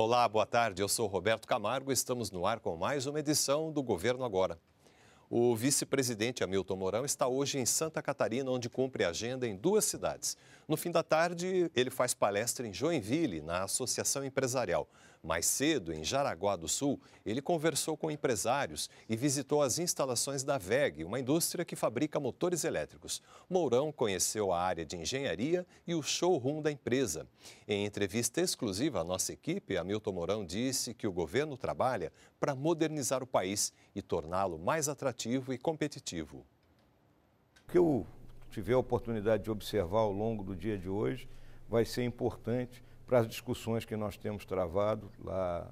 Olá, boa tarde. Eu sou Roberto Camargo. Estamos no ar com mais uma edição do Governo Agora. O vice-presidente Hamilton Mourão está hoje em Santa Catarina, onde cumpre agenda em duas cidades. No fim da tarde, ele faz palestra em Joinville, na Associação Empresarial. Mais cedo, em Jaraguá do Sul, ele conversou com empresários e visitou as instalações da VEG, uma indústria que fabrica motores elétricos. Mourão conheceu a área de engenharia e o showroom da empresa. Em entrevista exclusiva à nossa equipe, Hamilton Mourão disse que o governo trabalha para modernizar o país e torná-lo mais atrativo e competitivo. O que eu tiver a oportunidade de observar ao longo do dia de hoje vai ser importante para as discussões que nós temos travado lá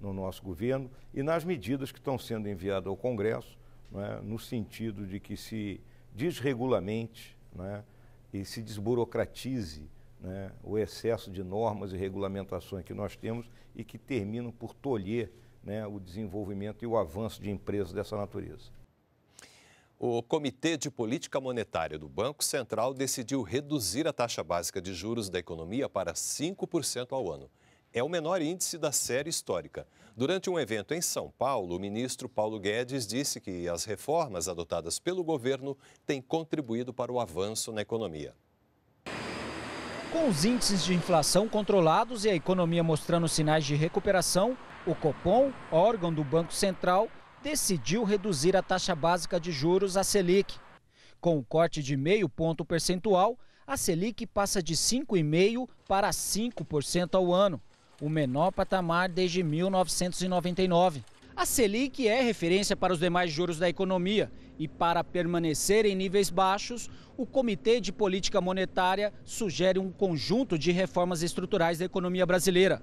no nosso governo e nas medidas que estão sendo enviadas ao Congresso, é? no sentido de que se desregulamente é? e se desburocratize é? o excesso de normas e regulamentações que nós temos e que terminam por tolher o desenvolvimento e o avanço de empresas dessa natureza o Comitê de Política Monetária do Banco Central decidiu reduzir a taxa básica de juros da economia para 5% ao ano. É o menor índice da série histórica. Durante um evento em São Paulo, o ministro Paulo Guedes disse que as reformas adotadas pelo governo têm contribuído para o avanço na economia. Com os índices de inflação controlados e a economia mostrando sinais de recuperação, o Copom, órgão do Banco Central, decidiu reduzir a taxa básica de juros a Selic. Com o corte de meio ponto percentual, a Selic passa de 5,5% para 5% ao ano, o menor patamar desde 1999. A Selic é referência para os demais juros da economia e, para permanecer em níveis baixos, o Comitê de Política Monetária sugere um conjunto de reformas estruturais da economia brasileira.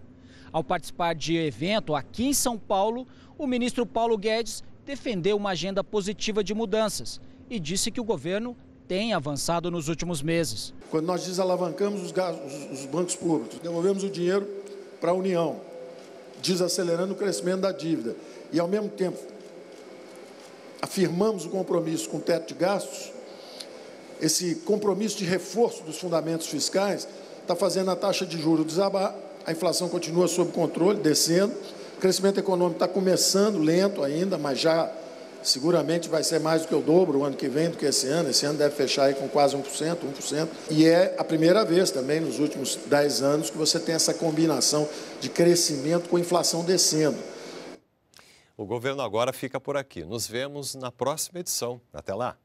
Ao participar de evento aqui em São Paulo, o ministro Paulo Guedes defendeu uma agenda positiva de mudanças e disse que o governo tem avançado nos últimos meses. Quando nós desalavancamos os, gastos, os bancos públicos, devolvemos o dinheiro para a União, desacelerando o crescimento da dívida e, ao mesmo tempo, afirmamos o compromisso com o teto de gastos, esse compromisso de reforço dos fundamentos fiscais está fazendo a taxa de juros desabar a inflação continua sob controle, descendo. O crescimento econômico está começando lento ainda, mas já seguramente vai ser mais do que o dobro o ano que vem do que esse ano. Esse ano deve fechar aí com quase 1%, 1%. E é a primeira vez também nos últimos 10 anos que você tem essa combinação de crescimento com inflação descendo. O governo agora fica por aqui. Nos vemos na próxima edição. Até lá.